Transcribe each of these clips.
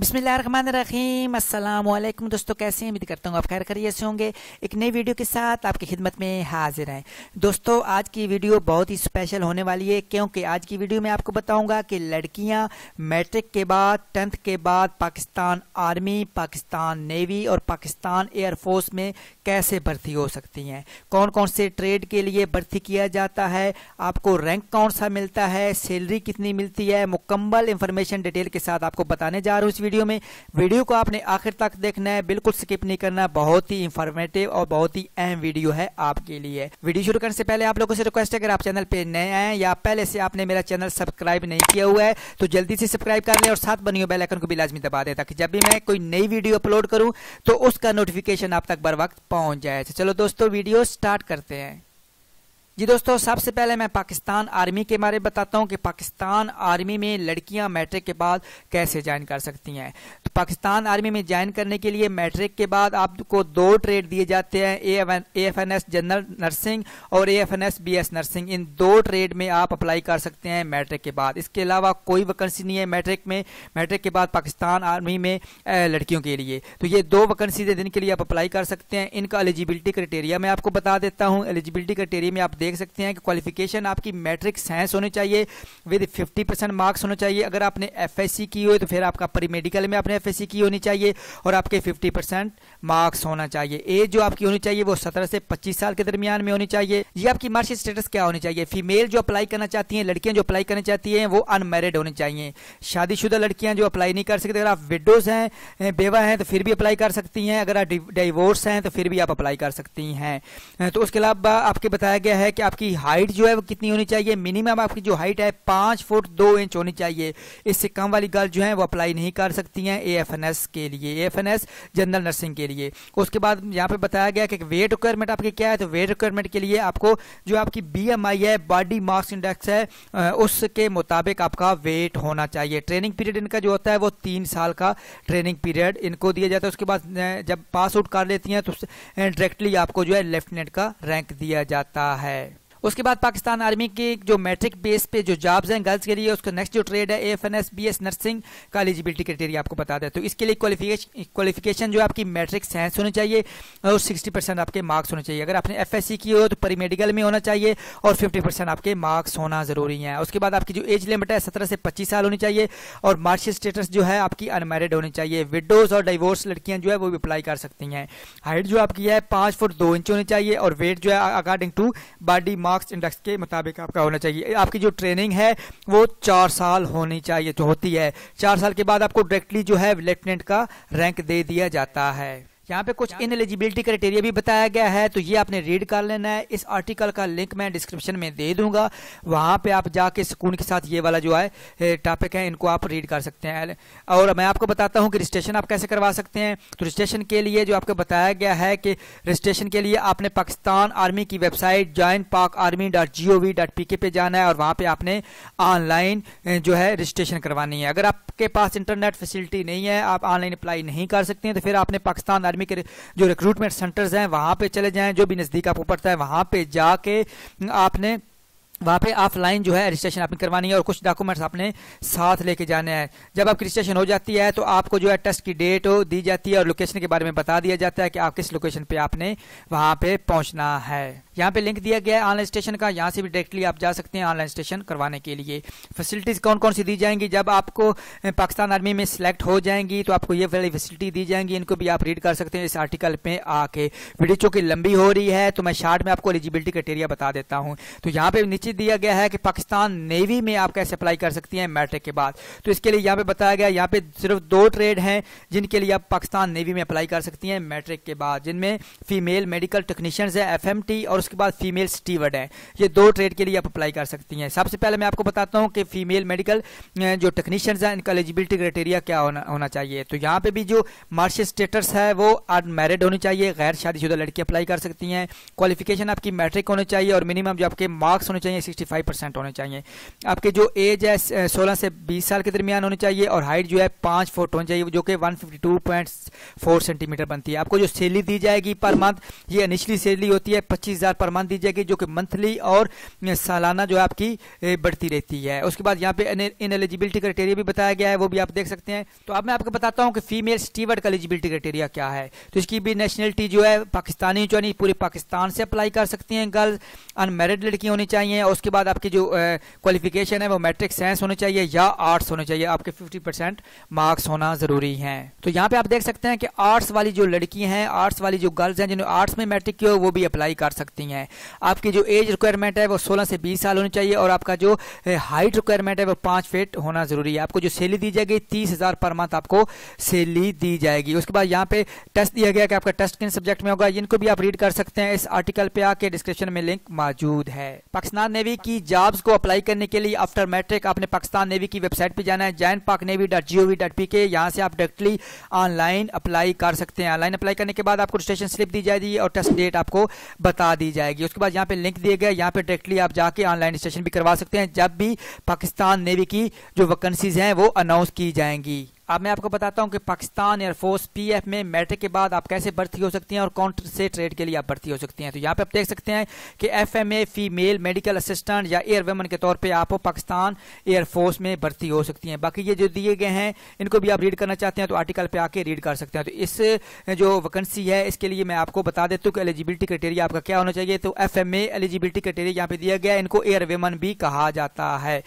बिसमीम अल्लाम दोस्तों कैसे हैं उम्मीद करता हूँ आप खैर खरीय से होंगे एक नई वीडियो के साथ आपकी खिदमत में हाजिर हैं दोस्तों आज की वीडियो बहुत ही स्पेशल होने वाली है क्योंकि आज की वीडियो में आपको बताऊंगा कि लड़कियां मैट्रिक के बाद टेंथ के बाद पाकिस्तान आर्मी पाकिस्तान नेवी और पाकिस्तान एयरफोर्स में कैसे भर्ती हो सकती हैं कौन कौन से ट्रेड के लिए भर्ती किया जाता है आपको रैंक कौन सा मिलता है सैलरी कितनी मिलती है मुकम्मल इन्फॉर्मेशन डिटेल के साथ आपको बताने जा रहा हूँ इस वीडियो में वीडियो को आपने आखिर तक देखना है बिल्कुल स्किप नहीं करना बहुत ही इंफॉर्मेटिव और बहुत ही अहम वीडियो है आपके लिए वीडियो शुरू करने से पहले आप लोगों से रिक्वेस्ट है अगर आप चैनल पर नए आए या पहले से आपने मेरा चैनल सब्सक्राइब नहीं किया हुआ है तो जल्दी से सब्सक्राइब कर लें और साथ बनी हुई बेलाइकन को भी लाजमी दबा दें ताकि जब भी मैं कोई नई वीडियो अपलोड करूँ तो उसका नोटिफिकेशन आप तक बर वक्त पहुंच जाए तो चलो दोस्तों वीडियो स्टार्ट करते हैं जी दोस्तों सबसे पहले मैं पाकिस्तान आर्मी के बारे में बताता हूँ कि पाकिस्तान आर्मी में लड़कियाँ मैट्रिक के बाद कैसे ज्वाइन कर सकती हैं तो पाकिस्तान आर्मी में ज्वाइन करने के लिए मैट्रिक के बाद आपको दो ट्रेड दिए जाते हैं A F N S general nursing और A F N S B S nursing इन दो ट्रेड में आप अप्लाई कर सकते हैं मैट्रिक के बाद इसके अलावा कोई वैकेंसी नहीं है मैट्रिक में मैट्रिक के बाद पाकिस्तान आर्मी में लड़कियों के लिए तो ये दो वैकेंसी जिनके लिए आप अप्लाई कर सकते हैं इनका एलिजिबिलिटी क्राइटेरिया मैं आपको बता देता हूँ एलिजिबिलिटी क्राइटेरिया में आप देख सकते हैं कि क्वालिफिकेशन आपकी मैट्रिक साइंस होनी चाहिए विद 50 परसेंट मार्क्स होना चाहिए अगर आपने एफएससी की हो तो फिर आपका प्रीमेडिकल में आपने एफएससी की होनी चाहिए और आपके 50 परसेंट मार्क्स होना चाहिए एज जो आपकी होनी चाहिए वो सत्रह से पच्चीस साल के दरमियान में होनी चाहिए ये आपकी मार्कशीट स्टेटस क्या होनी चाहिए फीमेल जो अप्लाई करना चाहती हैं लड़कियां जो अप्लाई करना चाहती हैं वो अनमेरिड होनी चाहिए शादीशुदा लड़कियां जो अप्लाई नहीं कर सकती अगर आप विडोज हैं बेवा हैं तो फिर भी अप्लाई कर सकती हैं अगर आप डिवोर्स हैं तो फिर भी आप अप्लाई कर सकती हैं तो उसके अलावा आपके बताया गया है कि आपकी हाइट जो है वो कितनी होनी चाहिए मिनिमम आपकी जो हाइट है पांच फुट दो इंच होनी चाहिए इससे कम वाली गर्ल जो है वो अप्लाई नहीं कर सकती हैं ए के लिए ए जनरल नर्सिंग के लिए उसके बाद यहाँ पे बताया गया कि वेट रिक्वायरमेंट आपकी क्या है तो वेट रिक्वायरमेंट के लिए आपको जो आपकी बी है बॉडी मार्क्स इंडेक्स है उसके मुताबिक आपका वेट होना चाहिए ट्रेनिंग पीरियड इनका जो होता है वो तीन साल का ट्रेनिंग पीरियड इनको दिया जाता है उसके बाद जब पास आउट कर लेती हैं तो डायरेक्टली आपको जो है लेफ्टिनेंट का रैंक दिया जाता है उसके बाद पाकिस्तान आर्मी के जो मेट्रिक बेस पे जो जॉब्स हैं गर्ल्स के लिए उसका नेक्स्ट जो ट्रेड है F N S B S nursing का एलिजिबिलिटी क्राइटेरिया आपको बता दें तो इसके लिए क्वालिफिकेशन क्वालिफिकेशन जो आपकी मैट्रिक साइंस होनी चाहिए और सिक्सटी परसेंट आपके मार्क्स होने चाहिए अगर आपने एफ एस सी की हो तो परी मेडिकल में होना चाहिए और फिफ्टी परसेंट आपके मार्क्स होना जरूरी है उसके बाद आपकी जो एज लिमिट है सत्रह से पच्चीस साल होनी चाहिए और मार्शल स्टेटस जो है आपकी अनमेरिड होनी चाहिए विडोज और डाइवोर्स लड़कियां जो है वो भी अप्लाई कर सकती हैं हाइट जो आपकी है पाँच फुट दो इंच होनी चाहिए और वेट जो है according to body mark marks index के मुताबिक आपका होना चाहिए आपकी जो ट्रेनिंग है वो चार साल होनी चाहिए जो होती है चार साल के बाद आपको डायरेक्टली जो है लेफ्टिनेंट का रैंक दे दिया जाता है यहाँ पे कुछ इन एलिजिबिलिटी क्राइटेरिया भी बताया गया है तो ये आपने रीड कर लेना है इस आर्टिकल का लिंक मैं डिस्क्रिप्शन में दे दूंगा वहाँ पे आप जाके सुकून के साथ ये वाला जो है टॉपिक है इनको आप रीड कर सकते हैं और मैं आपको बताता हूँ कि रजिस्ट्रेशन आप कैसे करवा सकते हैं तो रजिस्ट्रेशन के लिए जो आपको बताया गया है कि रजिस्ट्रेशन के लिए आपने पाकिस्तान आर्मी की website join Pak army dot G O V dot P K पे जाना है और वहाँ पर आपने ऑनलाइन जो है रजिस्ट्रेशन करवानी है अगर आपके पास इंटरनेट फैसिलिटी नहीं है आप ऑनलाइन अप्लाई नहीं कर सकते हैं तो फिर आपने पाकिस्तान अकेडमी के जो रिक्रूटमेंट सेंटर्स हैं वहाँ पे चले जाएँ जो भी नज़दीक आपको पड़ता है वहाँ पे जाके आपने वहाँ पे ऑफलाइन जो है रजिस्ट्रेशन आपने करवानी है और कुछ डॉक्यूमेंट्स आपने साथ लेके जाने हैं जब आपकी रजिस्ट्रेशन हो जाती है तो आपको जो है टेस्ट की डेट दी जाती है और लोकेशन के बारे में बता दिया जाता है कि आप किस लोकेशन पे आपने वहाँ पे पहुँचना है यहाँ पे लिंक दिया गया है ऑनलाइन स्टेशन का यहाँ से भी डायरेक्टली आप जा सकते हैं ऑनलाइन स्टेशन करवाने के लिए फैसिलिटीज कौन कौन सी दी जाएंगी जब आपको पाकिस्तान आर्मी में सिलेक्ट हो जाएंगी तो आपको ये वाली फैसिलिटी दी जाएंगी इनको भी आप रीड कर सकते हैं इस आर्टिकल पे आके वीडियो चूंकि लंबी हो रही है तो मैं शार्ट में आपको एलिजिबिलिटी क्राइटेरिया बता देता हूँ तो यहाँ पे नीचे दिया गया है कि पाकिस्तान नेवी में आप कैसे अप्लाई कर सकती है मैट्रिक के बाद तो इसके लिए यहाँ पे बताया गया यहाँ पे सिर्फ दो ट्रेड है जिनके लिए आप पाकिस्तान नेवी में अप्लाई कर सकती है मैट्रिक के बाद जिनमें फीमेल मेडिकल टेक्नीशियंस है एफ और उसके बाद फीमेल स्टीवर्ड है ये दो ट्रेड के लिए आप अप्लाई कर सकती हैं सबसे पहले मैं आपको बताता हूँ कि फीमेल मेडिकल जो टेक्नीशियंस हैं इनका एलिजिबिलिटी क्राइटेरिया क्या होना होना चाहिए तो यहाँ पे भी जो मार्शल स्टेटस है वो अनमेरिड होनी चाहिए गैर शादीशुदा लड़की अप्लाई कर सकती हैं क्वालिफिकेशन आपकी मैट्रिक होनी चाहिए और मिनिमम जो आपके मार्क्स होने चाहिए सिक्सटी फाइव परसेंट होने चाहिए आपके जो एज है सोलह से बीस साल के दरमियान होनी चाहिए और हाइट जो है पाँच फुट होनी चाहिए जो कि one fifty two point four centimetre बनती है आपको जो सैलरी दी जाएगी पर मंथ ये इनिशली सैलरी होती है पच्चीस हज़ार आधार आप प्रमाण दीजिएगी जो कि मंथली और सालाना जो आपकी बढ़ती रहती है उसके बाद यहाँ पे इन एलिजिबिलिटी क्राइटेरिया भी बताया गया है वो भी आप देख सकते हैं तो अब मैं आपको बताता हूँ कि फीमेल स्टीवर्ड का एलिजिबिलिटी क्राइटेरिया क्या है तो इसकी भी नेशनलिटी जो है पाकिस्तानी जो नहीं पूरे पाकिस्तान से अप्लाई कर सकती हैं गर्ल्स अनमेरिड लड़की होनी चाहिए और उसके बाद आपकी जो क्वालिफिकेशन है वो मैट्रिक साइंस होनी चाहिए या आर्ट्स होने चाहिए आपके फिफ्टी मार्क्स होना ज़रूरी है तो यहाँ पे आप देख सकते हैं कि आर्ट्स वाली जो लड़की है आर्ट्स वाली जो गर्ल्स हैं जिन्होंने आर्ट्स में मैट्रिक की हो वो भी अप्लाई कर सकती हैं नहीं है आपकी जो एज रिक्वायरमेंट है वो सोलह से बीस साल होनी चाहिए और आपका जो हाइट रिक्वायरमेंट है वो पाँच फीट होना ज़रूरी है आपको जो सैलरी दी जाएगी तीस हज़ार पर मंथ आपको सैलरी दी जाएगी उसके बाद यहाँ पे टेस्ट दिया गया कि आपका टेस्ट किन सब्जेक्ट में होगा इनको भी आप रीड कर सकते हैं इस आर्टिकल पे आके डिस्क्रिप्शन में लिंक मौजूद है पाकिस्तान नेवी की जॉब्स को अप्लाई करने के लिए आफ्टर मैट्रिक आपने पाकिस्तान नेवी की वेबसाइट पर जाना है join Pak navy dot G O V dot P K यहाँ से आप डायरेक्टली ऑनलाइन अप्लाई कर सकते हैं ऑनलाइन अप्लाई करने के बाद आपको रजिस्ट्रेशन स्लिप दी जाएगी और टेस्ट डेट आपको बता दी जाएगी उसके बाद यहाँ पे लिंक दिए गए यहाँ पे डायरेक्टली आप जाके ऑनलाइन रजिस्ट्रेशन भी करवा सकते हैं जब भी पाकिस्तान नेवी की जो वैकेंसीज हैं वो अनाउंस की जाएंगी अब मैं आपको बताता हूं कि पाकिस्तान एयरफोर्स पीएफ में मैट्रिक के बाद आप कैसे भर्ती हो सकती हैं और कौन से ट्रेड के लिए आप भर्ती हो सकती हैं तो यहाँ पे आप देख सकते हैं कि एफएमए फीमेल मेडिकल असिस्टेंट या एयर वेमन के तौर पर आप पाकिस्तान एयरफोर्स में भर्ती हो सकती हैं बाकी ये जो दिए गए हैं इनको भी आप रीड करना चाहते हैं तो आर्टिकल पर आके रीड कर सकते हैं तो इस जो वैकेंसी है इसके लिए मैं आपको बता देता हूँ कि एलिजिबिलिटी क्राइटेरिया आपका क्या होना चाहिए तो एफ एलिजिबिलिटी क्राइटेरिया यहाँ पे दिया गया इनको एयर वेमन भी कहा जाता है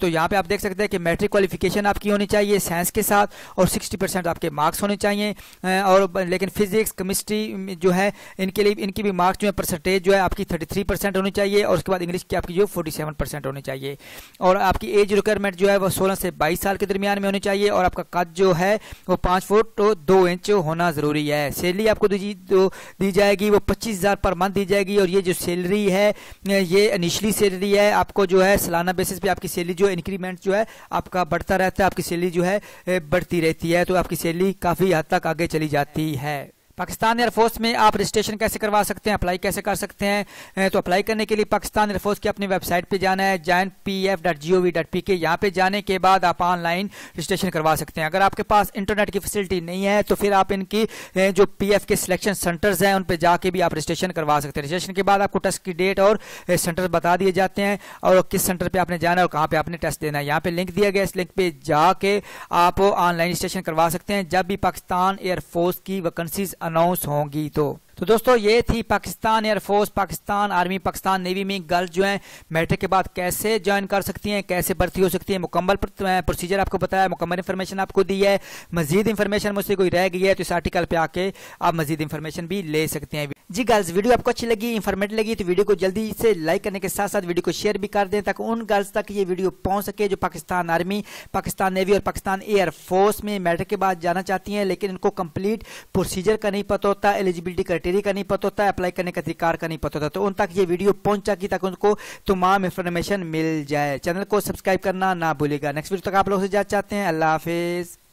तो यहाँ पे आप देख सकते हैं कि मैट्रिक क्वालिफिकेशन आपकी होनी चाहिए साइंस के साथ साथ और 60 परसेंट आपके मार्क्स होने चाहिए और लेकिन फिजिक्स केमिस्ट्री जो है इनके लिए इनकी भी मार्क्स जो है परसेंटेज जो है आपकी 33 परसेंट होनी चाहिए और उसके बाद इंग्लिश की आपकी जो 47 परसेंट होनी चाहिए और आपकी एज रिक्वायरमेंट जो है वो सोलह से बाईस साल के दरमियान में होनी चाहिए और आपका कद जो है वो पाँच फुट तो दो इंच होना ज़रूरी है सैलरी आपको दी दी जाएगी वो पच्चीस पर मंथ दी जाएगी और ये जो सैलरी है ये इनिशली सैलरी है आपको जो है सालाना बेसिस पर आपकी सैलरी जो इंक्रीमेंट जो है आपका बढ़ता रहता है आपकी सैलरी जो है बढ़ती रहती है तो आपकी सैलरी काफ़ी हद तक आगे चली जाती है पाकिस्तान एयरफोर्स में आप रजिस्ट्रेशन कैसे करवा सकते हैं अप्लाई कैसे कर सकते हैं तो अप्लाई करने के लिए पाकिस्तान एयरफोर्स की अपनी वेबसाइट पे जाना है join P F dot G O V dot P K यहाँ पे जाने के बाद आप ऑनलाइन रजिस्ट्रेशन करवा सकते हैं अगर आपके पास इंटरनेट की फैसिलिटी नहीं है तो फिर आप इनकी जो पी एफ के सिलेक्शन सेंटर्स हैं उन पर जाके भी आप रजिस्ट्रेशन करवा सकते हैं रजिस्ट्रेशन के बाद आपको टेस्ट की डेट और सेंटर बता दिए जाते हैं और किस सेंटर पर आपने जाना है और कहाँ पर आपने टेस्ट देना है यहाँ पर लिंक दिया गया इस लिंक पर जाके आप ऑनलाइन रजिस्ट्रेशन करवा सकते हैं जब भी पाकिस्तान एयरफोर्स की वैकेंसीज अनाउंस होंगी तो तो दोस्तों ये थी Pakistan air force Pakistan army Pakistan navy में गर्ल जो है मैट्रिक के बाद कैसे ज्वाइन कर सकती हैं कैसे भर्ती हो सकती है मुकम्मल प्रोसीजर आपको बताया मुकम्मल इन्फॉर्मेशन आपको दी है मजीद इन्फॉर्मेशन मुझसे कोई रह गई है तो इस आर्टिकल पे आके आप मजीद इन्फॉर्मेशन भी ले सकते हैं जी गर्ल्स वीडियो आपको अच्छी लगी इन्फॉर्मेटिव लगी तो वीडियो को जल्दी से लाइक करने के साथ साथ वीडियो को शेयर भी कर दें ताकि उन गर्ल्स तक ये वीडियो पहुंच सके जो पाकिस्तान आर्मी पाकिस्तान नेवी और पाकिस्तान एयरफोर्स में मैट्रिक के बाद जाना चाहती हैं लेकिन इनको कंप्लीट प्रोसीजर का नहीं पता होता एलिजिबिलिटी क्राइटेरिया का नहीं पता होता अप्लाई करने का अधिकार का नहीं पता होता तो उन तक ये वीडियो पहुँच जाएगी ताकि उनको तमाम इन्फॉर्मेशन मिल जाए चैनल को सब्सक्राइब करना ना भूलेगा नेक्स्ट वीडियो तक आप लोग से जाना चाहते हैं अल्लाह हाफिज़